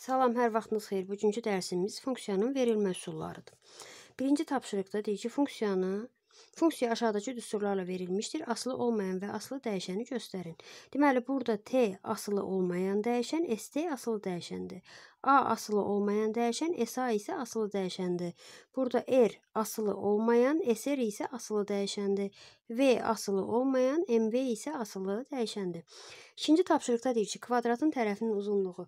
Salam, hər vaxtınız xeyir. Bugünkü dərsimiz funksiyanın verilmə üsullarıdır. Birinci tapşırıqda deyir ki, funksiyanı funksiya aşağıdakı düsturlarla verilmişdir. Asılı olmayan və asılı dəyişəni göstərin. Deməli, burada t asılı olmayan dəyişən, st asılı dəyişəndir. a asılı olmayan dəyişən, sa isə asılı dəyişəndir. Burada r asılı olmayan, sr isə asılı dəyişəndir. v asılı olmayan, mv isə asılı dəyişəndir. İkinci tapşırıqda deyir ki, kvadratın tərəfinin uzunluğu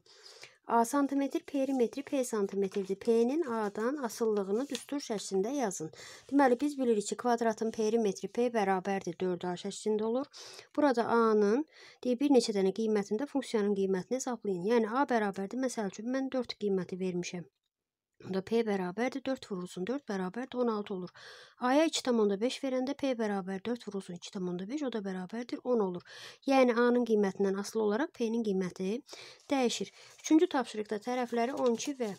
A santimetr, perimetri P santimetrdir. P-nin A-dan asıllığını düstur şəklində yazın. Deməli, biz bilirik ki, kvadratın perimetri P bərabərdir 4A şəklində olur. Burada A-nın bir neçə dənə qiymətində funksiyanın qiymətini hesablayın. Yəni, A bərabərdir, məsəl üçün, mən 4 qiyməti vermişəm da P bərabərdir 4 vurulsun 4 bərabərdir 16 olur. A-ya 2,5 verəndə P bərabər 4 vurulsun 2,5 o da bərabərdir 10 olur. Yəni A-nın qiymətindən asılı olaraq P-nin qiyməti dəyişir. Üçüncü tapşırıqda tərəfləri 12 və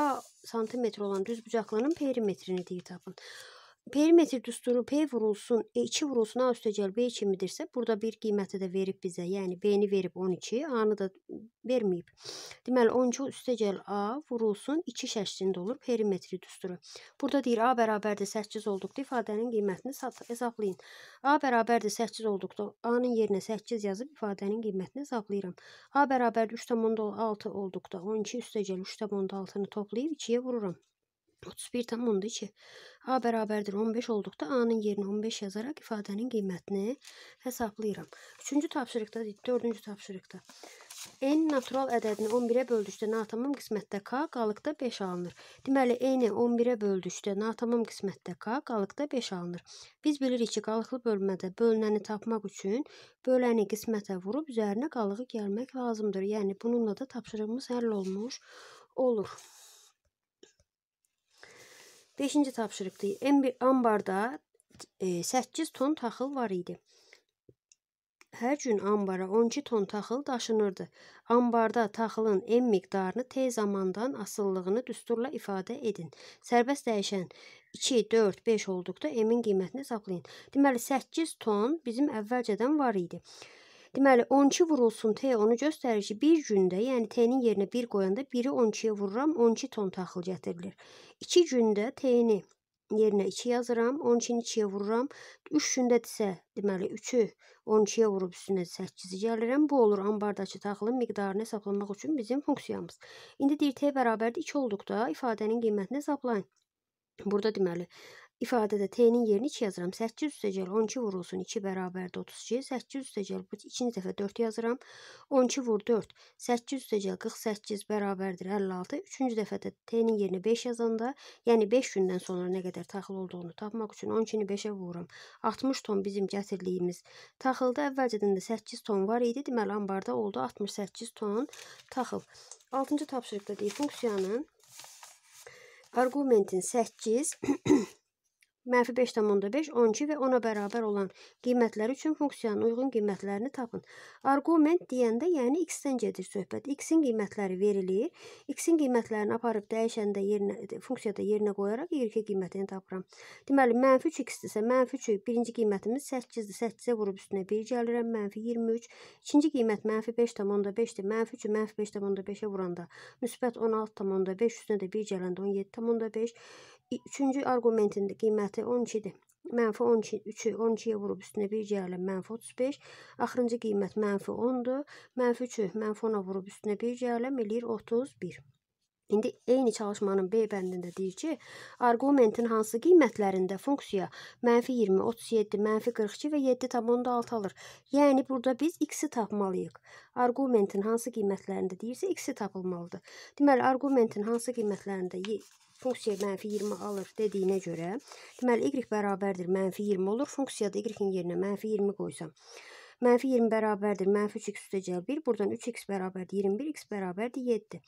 A santimetr olan düz bucaqlının perimetrini deyə tapın perimetr düsturu P vurulsun, E2 vurulsun, A üstə gəl B2 midirsə, burada bir qiyməti də verib bizə. Yəni, B-ni verib 12, A-nı da verməyib. Deməli, 12 üstə gəl A vurulsun, 2 şəklində olur perimetri düsturu. Burada deyir, A bərabərdir 8 olduqda ifadənin qiymətini hesablayın. A bərabərdir 8 olduqda A-nın yerinə 8 yazıb ifadənin qiymətini hesablayıram. A bərabərdir 3,6 olduqda 12 üstə gəl 3,6-nı toplayıb 2-yə vururam. 31,2 A bərabərdir 15 olduqda A-nın yerini 15 yazaraq ifadənin qiymətini hesablayıram. Üçüncü tapşırıqda, dördüncü tapşırıqda. N natural ədədini 11-ə böldükdə natamam qismətdə K, qalıqda 5 alınır. Deməli, N-i 11-ə böldükdə natamam qismətdə K, qalıqda 5 alınır. Biz bilirik ki, qalıqlı bölmədə bölünəni tapmaq üçün böləni qismətə vurub üzərinə qalığı gəlmək lazımdır. Yəni, bununla da tapşırığımız həll olmuş olur. Beşinci tapşırıqdır. Ambarda 8 e, ton taxıl var idi. Hər gün ambara 12 ton taxıl daşınırdı. Ambarda taxılın en miqdarını tez zamandan asıllığını düsturla ifadə edin. Sərbəst dəyişən 2, 4, 5 olduqda emin qiymətini hesablayın. Deməli 8 ton bizim əvvəlcədən var idi. Deməli 12 vurulsun T onu göstərir ki, bir gündə, yəni T-nin yerinə 1 qoyanda 1-i 12-yə vururam, 12 ton taxıl gətirilir. 2 gündə T-ni yerinə 2 yazıram, 12-ni 2-yə vururam. 3 gündədirsə, deməli 3-ü 12-yə vurub üstünə 8-i gəlirəm. Bu olur anbardakı taxılın miqdarını hesablamaq üçün bizim funksiyamız. İndi deyir T bərabərdir 2 olduqda ifadənin qiymətini hesablayın. Burada deməli İfadədə T-nin yerini 2 yazıram. 8 üstəcəl 12 vurulsun 2 bərabərdir 32. 8 üstəcəl bu ikinci dəfə 4 yazıram. 12 vur 4. 8 üstəcəl 48 bərabərdir 56. Üçüncü dəfədə T-nin yerini 5 yazanda, yəni 5 gündən sonra nə qədər taxıl olduğunu tapmaq üçün 12-ni 5-ə vururam. 60 ton bizim gətirdiyimiz taxılda əvvəlcədən də 8 ton var idi. Deməli ambarda oldu 68 ton taxıl. 6-cı tapşırıqda deyir funksiyanın argumentin 8 Mənfi 5,5, 12 və 10-a bərabər olan qiymətlər üçün funksiyanın uyğun qiymətlərini tapın. Argument deyəndə, yəni x-dən gedir söhbət. x-in qiymətləri verilir. x-in qiymətlərini aparıb dəyişəndə yerinə, funksiyada yerinə qoyaraq y2 qiymətini tapıram. Deməli, mənfi 3x-dirsə, mənfi 3 birinci qiymətimiz 8-dir. 8-ə vurub üstünə 1 gəlirəm, mənfi 23. İkinci qiymət mənfi 5,5-dir. Mənfi 3-ü mənfi 5,5-ə vuranda müsbət 16,5 üstünə də 1 gələndə 17,5. Üçüncü arqumentin qiyməti 12-dir. Mənfi 12, 3-ü 12-yə vurub üstünə 1 gəlir, mənfi 35. Axırıncı qiymət mənfi 10-dur. Mənfi 3-ü mənfi 10-a vurub üstünə 1 gəlir, eləyir 31. İndi eyni çalışmanın B bəndində deyir ki, arqumentin hansı qiymətlərində funksiya mənfi 20, 37, mənfi 42 və 7,6 alır. Yəni, burada biz x-i tapmalıyıq. Argumentin hansı qiymətlərində deyirsə, x-i tapılmalıdır. Deməli, argumentin hansı qiymətlərində funksiya mənfi 20 alır dediyinə görə, deməli y bərabərdir mənfi 20 olur. Funksiyada y-in yerinə mənfi 20 qoysam, mənfi 20 bərabərdir mənfi 3x üstəcəl 1. Buradan 3x bərabərdir 21, x bərabərdir 7.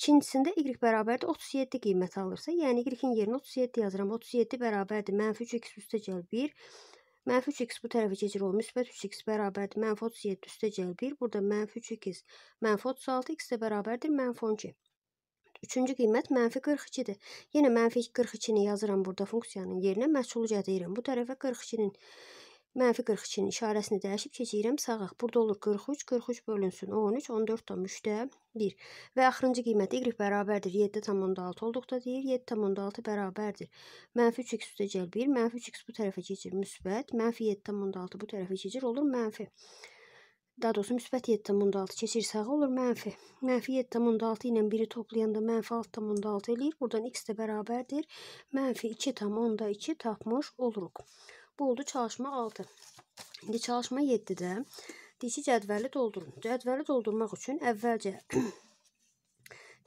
İkincisində y bərabərdir 37 qiymət alırsa, yəni y-in yerinə 37 yazıram. 37 bərabərdir mənfi 3x üstəcəl 1. Mənfi 3x bu tərəfə keçir olur. Müsbət 3x bərabərdir mənfi 37 üstəcəl 1. Burada mənfi 3x mənfi 36, x də bərabərdir mənfi 12. Üçüncü qiymət mənfi 42-dir. Yenə mənfi 42-ni yazıram burada funksiyanın yerinə, məhsulu gətirirəm. Bu tərəfə 42-nin, mənfi 42-nin işarəsini dəyişib keçirəm sağa. Burada olur 43, 43 bölünsün 13, 14,3-də 1. Və axırıncı qiymət y bərabərdir. 7,6 olduqda deyir, 7,6 bərabərdir. Mənfi 3x üstə gəl 1, mənfi 3x bu tərəfə keçir müsbət, mənfi 7,6 bu tərəfə keçir, olur mənfi 3 daha doğrusu müsbət 7,6 keçir sağa olur mənfi. Mənfi 7,6 ilə 1-i toplayanda mənfi 6,6 eləyir. Buradan x də bərabərdir. Mənfi 2,2 tapmış oluruq. Bu oldu çalışma 6. İndi çalışma 7-də dişi cədvəli doldurun. Cədvəli doldurmaq üçün əvvəlcə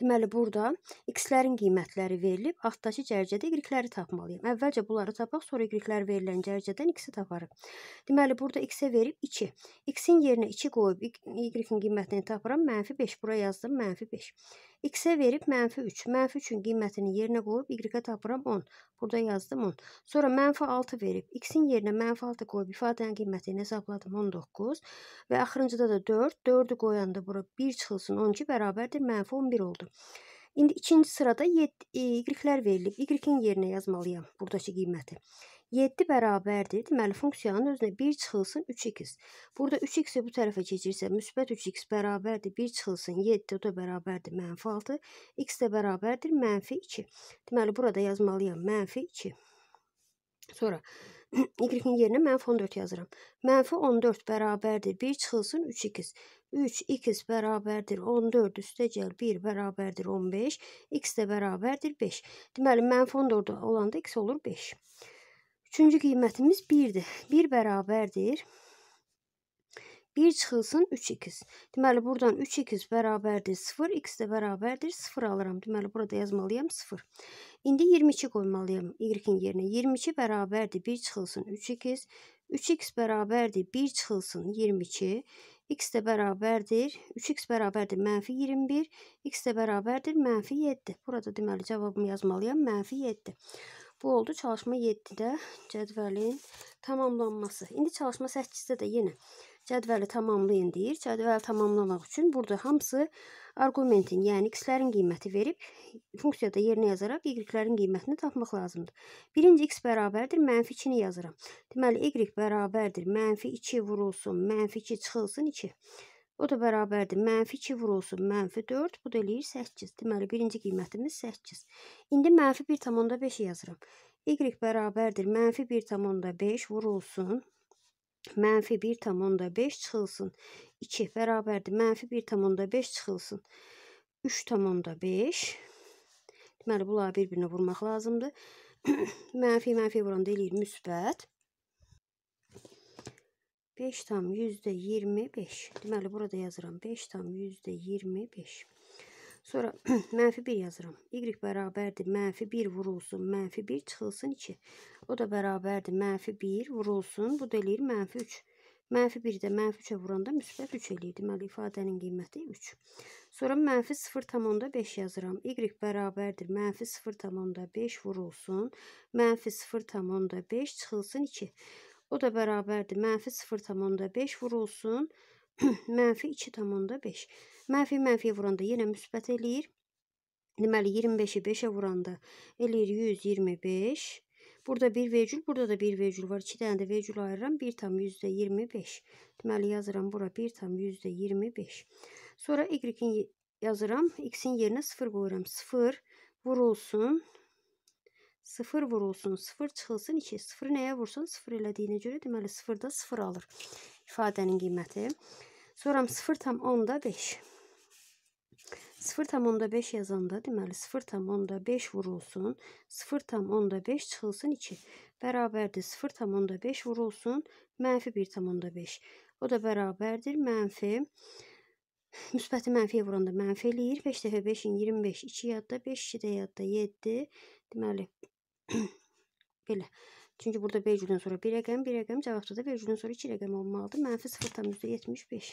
Deməli burada x-lərin qiymətləri verilib, altdakı cərgədə y-ləri tapmalıyam. Əvvəlcə bunları tapaq, sonra y-lər verilən cərgədən x-i taparıq. Deməli burada x-ə verib 2. X-in yerinə 2 qoyub y-in qiymətini tapıram, -5 bura yazdım, -5. X-ə verib mənfi 3. Mənfi 3-ün qiymətini yerinə qoyub y-ə tapıram 10. Burada yazdım 10. Sonra mənfi 6 verib. X-in yerinə mənfi 6 qoyub ifadənin qiymətini hesabladım 19. Və axırıncıda da 4. 4-ü qoyanda bura 1 çıxılsın 12 bərabərdir. Mənfi 11 oldu. İndi ikinci sırada y-lər verilib. Y-in yerinə yazmalıyam buradakı qiyməti. 7 bərabərdir. Deməli, funksiyanın özünə 1 çıxılsın 3x. Burada 3 x'i bu tərəfə keçirsə, müsbət 3x bərabərdir. 1 çıxılsın 7, o da bərabərdir mənfi 6. x də bərabərdir mənfi 2. Deməli, burada yazmalıyam mənfi 2. Sonra y yerine yerinə mənfi 14 yazıram. Mənfi 14 bərabərdir. 1 çıxılsın 3x. 3x bərabərdir 14 üstəcəl 1 bərabərdir 15. x də bərabərdir 5. Deməli, mənfi 14 olanda x olur 5. Üçüncü qiymətimiz 1-dir. 1 bərabərdir. 1 çıxılsın 3x. Deməli, buradan 3x bərabərdir 0, x də bərabərdir 0 alıram. Deməli, burada yazmalıyam 0. İndi 22 qoymalıyam y-in yerinə. 22 bərabərdir 1 çıxılsın 3x. 3x bərabərdir 1 çıxılsın 22. x də bərabərdir, 3x bərabərdir mənfi 21, x də bərabərdir mənfi 7. Burada deməli cavabımı yazmalıyam mənfi 7. Bu oldu çalışma 7-də cədvəlin tamamlanması. İndi çalışma 8-də də yenə cədvəli tamamlayın deyir. Cədvəl tamamlamaq üçün burada hamısı arqumentin, yəni x-lərin qiyməti verib funksiyada yerinə yazaraq y-lərin qiymətini tapmaq lazımdır. Birinci x bərabərdir, mənfi 2-ni yazıram. Deməli, y bərabərdir, mənfi 2 vurulsun, mənfi 2 çıxılsın 2. O da bərabərdir. Mənfi 2 vurulsun, mənfi 4. Bu da eləyir 8. Deməli, birinci qiymətimiz 8. İndi mənfi 1,5-i yazıram. Y bərabərdir. Mənfi 1,5 vurulsun. Mənfi 1,5 çıxılsın. 2 bərabərdir. Mənfi 1,5 çıxılsın. 3,5. Deməli, bunları bir-birinə vurmaq lazımdır. mənfi mənfi vuranda eləyir müsbət. 5 tam %25. Deməli, burada yazıram. 5 tam %25. Sonra mənfi 1 yazıram. Y bərabərdir. Mənfi 1 vurulsun. Mənfi 1 çıxılsın 2. O da bərabərdir. Mənfi 1 vurulsun. Bu da eləyir mənfi 3. Mənfi 1-də mənfi 3-ə vuranda müsbət 3 eləyir. Deməli, ifadənin qiyməti 3. Sonra mənfi 0,5 yazıram. Y bərabərdir. Mənfi 0,5 vurulsun. Mənfi 0,5 çıxılsın 2. O da bərabərdir. Mənfi 0,5 vurulsun. mənfi 2,5. Mənfi mənfi vuranda yenə müsbət eləyir. Deməli 25-i 5-ə vuranda eləyir 125. Burada 1 vergül, burada da 1 vergül var. 2 dənə də vergül ayırıram. 1 tam %25. Deməli yazıram bura 1 tam %25. Sonra y-in yazıram. X-in yerinə 0 qoyuram. 0 vurulsun. 0 vurulsun, 0 çıxılsın 2. 0 nəyə vursun? 0 elədiyinə görə deməli 0 da 0 alır ifadənin qiyməti. Sonra 0 tam 10-da 5. 0 tam 10-da 5 yazanda deməli 0 tam 10-da 5 vurulsun, 0 tam 10-da 5 çıxılsın 2. Bərabərdir 0 tam 10-da 5 vurulsun, mənfi 1 tam 10-da 5. O da bərabərdir mənfi Müsbəti mənfiyə vuranda mənfi eləyir. 5 dəfə 5-in 25, 2 yadda, 5 2 də yadda, 7. Deməli, Belə. Çünki burada vergüldən sonra bir rəqəm, bir rəqəm, cavabda da vergüldən sonra iki rəqəm olmalıdır. Mənfi 0,75.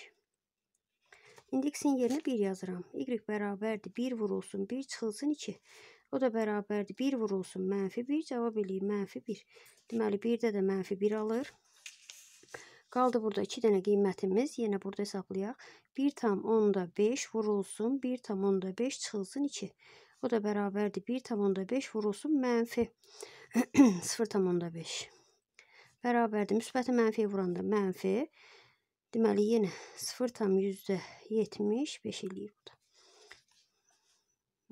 İndi x-in yerinə 1 yazıram. Y bərabərdir 1 vurulsun 1 çıxılsın 2. O da bərabərdir 1 vurulsun mənfi 1. Cavab eləyir mənfi 1. Deməli 1-də də mənfi 1 alır. Qaldı burada 2 dənə qiymətimiz. Yenə burada hesablayaq. 1 tam onda 5 vurulsun 1 tam onda 5 çıxılsın 2. O da bərabərdir. 1,5 vurulsun mənfi 0,5. Bərabərdir. Müsbəti mənfi vuranda mənfi. Deməli, yenə 0,75 eləyir bu da.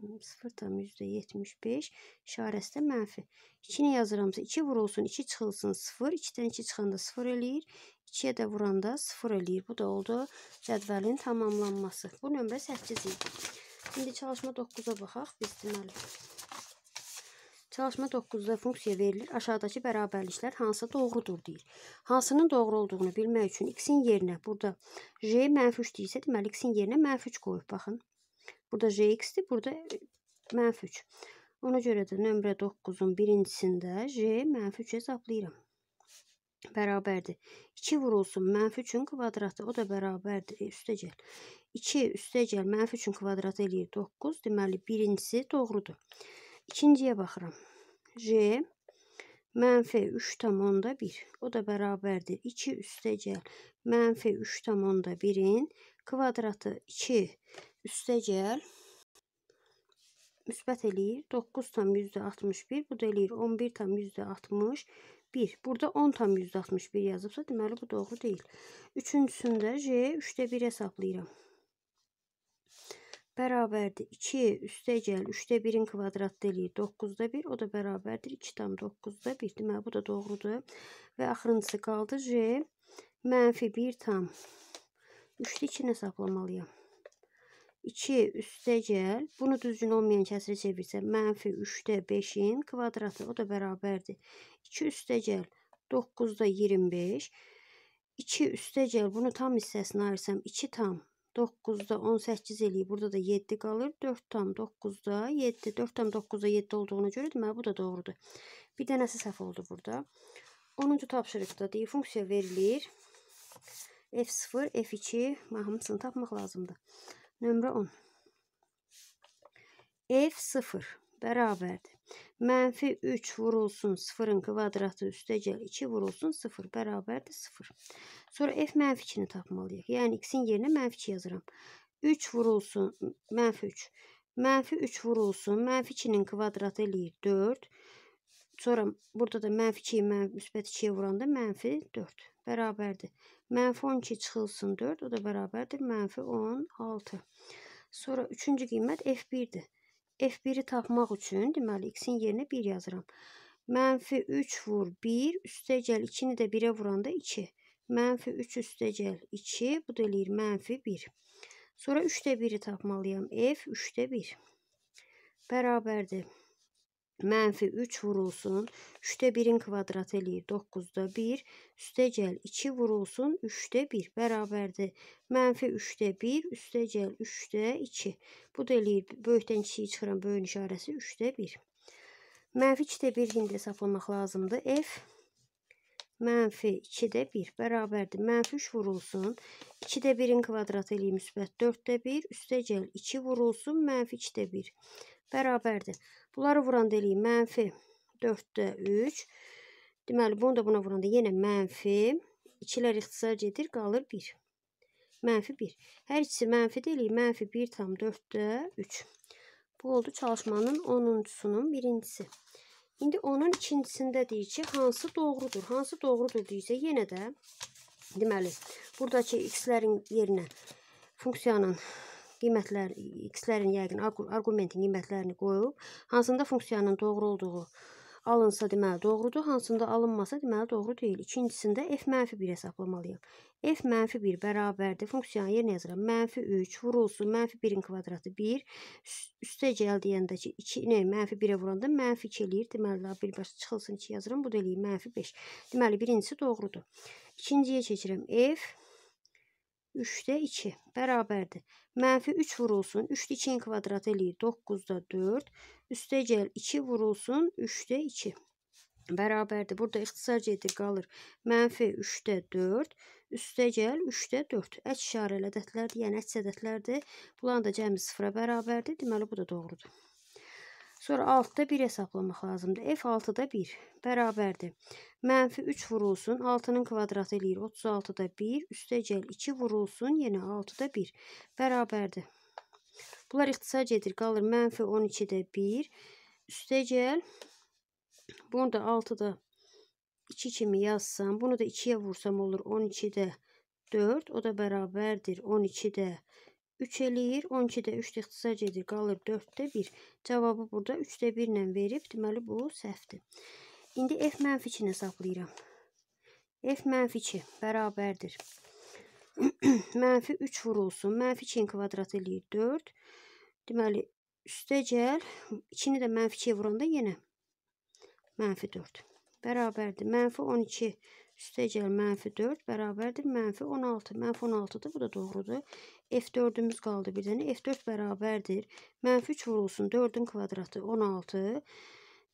0,75 işarəsi də mənfi. 2-ni yazıramsa 2 vurulsun, 2 çıxılsın 0, 2-dən 2 çıxanda 0 eləyir, 2-yə də vuranda 0 eləyir. Bu da oldu cədvəlin tamamlanması. Bu nömrə 8 idi. İndi çalışma 9-a baxaq biz deməli. Çalışma 9-da funksiya verilir. Aşağıdakı bərabərliklər hansı doğrudur deyir. Hansının doğru olduğunu bilmək üçün x-in yerinə burada j mənfi 3 deyilsə, deməli x-in yerinə mənfi 3 qoyub. Baxın. Burada j x-dir, burada mənfi 3. Ona görə də nömrə 9-un birincisində j mənfi 3-ə hesablayıram bərabərdir. 2 vurulsun mənfi 3-ün kvadratı, o da bərabərdir. E, üstə gəl. 2 üstə gəl mənfi 3-ün kvadratı eləyir 9. Deməli, birincisi doğrudur. İkinciyə baxıram. J mənfi 3 tam onda 1. O da bərabərdir. 2 üstə gəl mənfi 3 tam onda 1-in kvadratı 2 üstə gəl müsbət eləyir. 9 tam %61, bu da eləyir 11 tam %60 1. Burada 10,61 yazıbsa, deməli bu doğru deyil. Üçüncüsündə J 3-də 1 hesablayıram. Bərabərdir 2 üstə gəl 3-də 1-in kvadratı eləyir 9-da 1, o da bərabərdir 2,9-da 1. Deməli bu da doğrudur. Və axırıncısı qaldı J mənfi 1 tam 3-də 2-ni hesaplamalıyam. 2 üstəgəl, bunu düzgün olmayan kəsirə çevirsə, mənfi 3-də 5-in kvadratı, o da bərabərdir. 2 üstəgəl, 9-da 25. 2 üstəgəl, bunu tam hissəsinə ayırsam, 2 tam 9-da 18 eləyir, burada da 7 qalır. 4 tam 9-da 7, 4 tam 9-da 7 olduğuna görə deməli, bu da doğrudur. Bir dənəsi səhv oldu burada. 10-cu tapşırıqda deyə funksiya verilir. F0, F2 mahnısını tapmaq lazımdır. Nömrə 10. F 0 bərabərdir. Mənfi 3 vurulsun 0-ın kvadratı üstəcəl 2 vurulsun 0 bərabərdir 0. Sonra F mənfi 2-ni tapmalıyıq. Yəni x-in yerinə mənfi 2 yazıram. 3 vurulsun mənfi 3. Mənfi 3 vurulsun. Mənfi 2-nin kvadratı eləyir 4. Sonra burada da mənfi 2-yi müsbət 2 vuranda mənfi 4. bərabərdir. Mənfi 12 çıxılsın 4, o da bərabərdir. Mənfi 16. Sonra üçüncü qiymət F1-dir. F1-i tapmaq üçün, deməli, x-in yerinə 1 yazıram. Mənfi 3 vur 1, üstəcəl 2-ni də 1-ə vuranda 2. Mənfi 3 üstəcəl 2, bu da eləyir mənfi 1. Sonra 3-də 1-i tapmalıyam. F 3-də 1 bərabərdir mənfi 3 vurulsun, 3-də 1-in kvadratı eləyir 9-da 1, üstə gəl 2 vurulsun, 3-də 1 bərabərdir. Mənfi 3-də 1, üstə gəl 3-də 2. Bu da eləyir, böyükdən kiçiyi çıxıran böyün işarəsi 3-də 1. Mənfi 2-də 1 hindi hesablamaq lazımdır. F mənfi 2-də 1 bərabərdir. Mənfi 3 vurulsun, 2-də 1-in kvadratı eləyir müsbət 4-də 1, üstə gəl 2 vurulsun, mənfi 2-də 1 bərabərdir. Bunları vuranda eləyim mənfi 4-də 3. Deməli, bunu da buna vuranda yenə mənfi. 2-lər ixtisar gedir, qalır 1. Mənfi 1. Hər ikisi mənfi deyilik, mənfi 1 tam 4-də 3. Bu oldu çalışmanın 10-uncusunun birincisi. İndi onun ikincisində deyir ki, hansı doğrudur? Hansı doğrudur deyirsə, yenə də deməli, buradakı x-lərin yerinə funksiyanın qiymətlər x-lərin yəqin arqumentin qiymətlərini qoyub, hansında funksiyanın doğru olduğu alınsa deməli doğrudur, hansında alınmasa deməli doğru deyil. İkincisində f mənfi 1 hesablamalıyıq. f mənfi 1 bərabərdir. Funksiyanın yerinə yazıram. Mənfi 3 vurulsun. Mənfi 1-in kvadratı 1. Üstə gəl deyəndə ki, 2 ilə mənfi 1-ə vuranda mənfi 2 eləyir. Deməli, birbaşa çıxılsın 2 yazıram. Bu da eləyir mənfi 5. Deməli, birincisi doğrudur. İkinciyə keçirəm. f 3-də 2 bərabərdir. Mənfi 3 vurulsun, 3-də 2-nin kvadratı eləyir 9-da 4, üstə gəl 2 vurulsun, 3-də 2 bərabərdir. Burada ixtisar gedir, qalır mənfi 3-də 4, üstə gəl 3-də 4. Əks işarəli ədədlərdir, yəni əks ədədlərdir. Bunların da cəmi 0-a bərabərdir, deməli bu da doğrudur. Sonra altta bir hesaplamaq lazımdır. F 6'da 1 bərabərdir. Mənfi 3 vurulsun. 6-nın kvadratı eləyir. 36-da 1. Üstəcəl 2 vurulsun. Yenə 6-da 1 bərabərdir. Bunlar ixtisac edir. Qalır mənfi 12-də 1. Üstəcəl bunu da 6-da 2 kimi yazsam. Bunu da 2 vursam olur. 12-də 4. O da bərabərdir. 12 4. 3 eləyir. 12-də 3 ixtisar gedir. Qalır 4-də 1. Cavabı burada 3-də 1 ilə verib. Deməli, bu səhvdir. İndi F mənfi 2-ni hesablayıram. F mənfi 2 bərabərdir. mənfi 3 vurulsun. Mənfi 2-nin kvadratı eləyir 4. Deməli, üstə gəl. 2-ni də mənfi 2-yə vuranda yenə mənfi 4. Bərabərdir. Mənfi 12 Üstə gəl mənfi 4 bərabərdir mənfi 16. Mənfi 16-dır, bu da doğrudur. F4-ümüz qaldı bir dənə. F4 bərabərdir. Mənfi 3 vurulsun 4-ün kvadratı 16.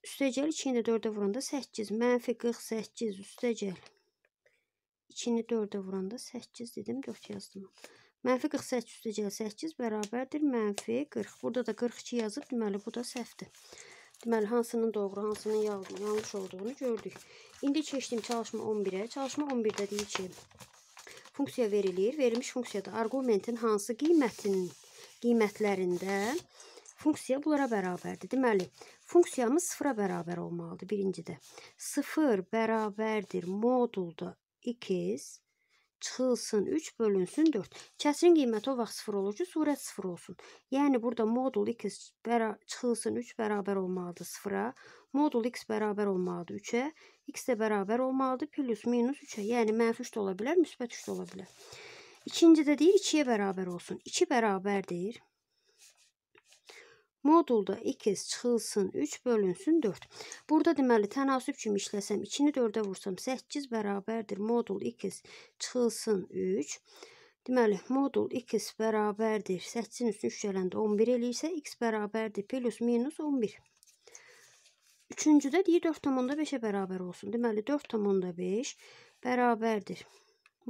Üstə gəl 2-ni 4-ə vuranda 8. Mənfi 48 üstə gəl. 2-ni 4-ə vuranda 8 dedim, 4 yazdım. Mənfi 48 üstə gəl 8 bərabərdir. Mənfi 40. Burada da 42 yazıb, deməli bu da səhvdir. Deməli, hansının doğru, hansının yanlış olduğunu gördük. İndi keçdim çalışma 11-ə. Çalışma 11-də deyir ki, funksiya verilir. Verilmiş funksiyada arqumentin hansı qiymətinin qiymətlərində funksiya bunlara bərabərdir. Deməli, funksiyamız sıfıra bərabər olmalıdır birincidə. Sıfır bərabərdir modulda 2 çıxılsın, 3 bölünsün 4. Kəsirin qiyməti o vaxt 0 olur ki, surət 0 olsun. Yəni burada modul x çıxılsın 3 bərabər olmalıdır 0-a. Modul x bərabər olmalıdır 3-ə. x də bərabər olmalıdır plus minus 3-ə. Yəni mənfi 3 də ola bilər, müsbət 3 də ola bilər. İkincidə deyir 2-yə bərabər olsun. 2 bərabərdir Modulda 2x çıxılsın, 3 bölünsün 4. Burada deməli tənasüb kimi işləsəm, 2-ni 4-ə vursam 8 bərabərdir modul 2x çıxılsın 3. Deməli, modul 2x bərabərdir. 8-in üstünü 3 gələndə 11 eləyirsə, x bərabərdir. Plus, minus 11. Üçüncüdə deyir 4,5-ə bərabər olsun. Deməli, 4,5 bərabərdir.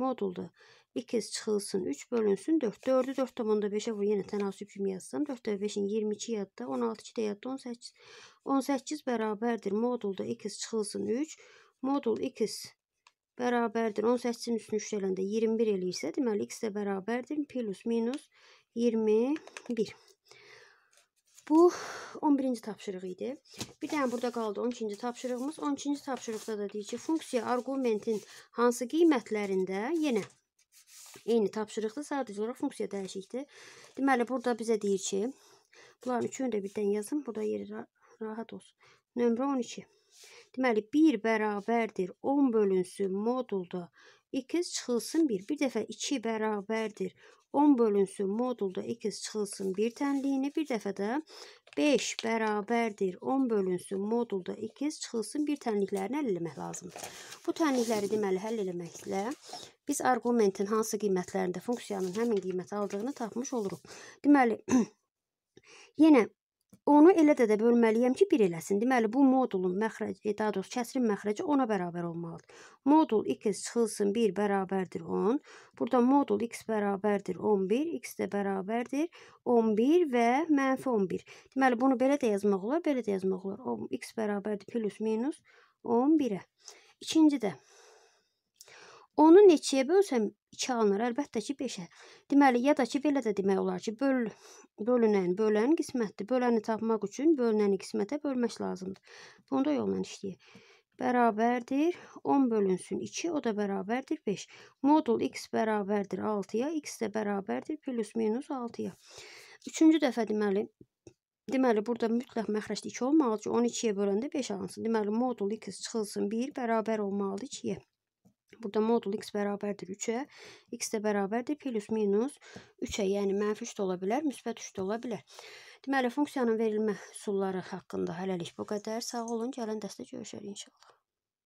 Modulda Bir kez çıxılsın. 3 bölünsün 4. 4-ü 4,5-ə vur. Yenə tənasüb kimi yazsam. 4,5-in 22 yadda, 16-2 də yadda, 18. 18 bərabərdir. Modulda 2 çıxılsın 3. Modul 2 bərabərdir. 18-in üstünü 3 eləndə 21 eləyirsə, deməli x də bərabərdir. Plus minus 21. Bu 11-ci tapşırıq idi. Bir dənə burada qaldı 12-ci tapşırığımız. 12-ci tapşırıqda da deyir ki, funksiya arqumentin hansı qiymətlərində yenə Eyni tapşırıqdır, sadəcə olaraq funksiya dəyişikdir. Deməli, burada bizə deyir ki, bunların üçünü də birdən yazın, burada yeri ra rahat olsun. Nömrə 12. Deməli, 1 bərabərdir 10 bölünsün modulda x çıxılsın 1. Bir dəfə 2 bərabərdir 10 bölünsün modulda x çıxılsın bir tənliyini bir dəfə də 5 bərabərdir 10 bölünsün modulda x çıxılsın bir tənliklərini həll eləmək lazımdır. Bu tənlikləri deməli həll eləməklə biz arqumentin hansı qiymətlərində funksiyanın həmin qiyməti aldığını tapmış oluruq. Deməli yenə Onu elə də də bölməliyəm ki, 1 eləsin. Deməli, bu modulun məxrəci, daha doğrusu kəsrin məxrəci 10-a bərabər olmalıdır. Modul x çıxılsın 1 bərabərdir 10. Burada modul x bərabərdir 11, x də bərabərdir 11 və mənfi 11. Deməli, bunu belə də yazmaq olar, belə də yazmaq olar. O, x bərabərdir plus minus 11-ə. İkincidə, Onu neçəyə bölsəm 2 alınır, əlbəttə ki 5-ə. Deməli ya da ki belə də demək olar ki, böl bölünən bölən qismətdir. Böləni tapmaq üçün bölünəni qismətə bölmək lazımdır. Bunu da yolla işləyək. Bərabərdir 10 bölünsün 2, o da bərabərdir 5. Modul x bərabərdir 6-ya, x də bərabərdir plus minus 6-ya. Üçüncü dəfə deməli Deməli, burada mütləq məxrəcdə 2 olmalıdır ki, 12-yə böləndə 5 alınsın. Deməli, modul 2 çıxılsın 1, bərabər olmalıdır 2-yə. Burada modul x bərabərdir 3-ə. x də bərabərdir plus minus 3-ə. Yəni, mənfi 3 də ola bilər, müsbət 3 də ola bilər. Deməli, funksiyanın verilmə üsulları haqqında hələlik bu qədər. Sağ olun, gələn dəstə görüşərik inşallah.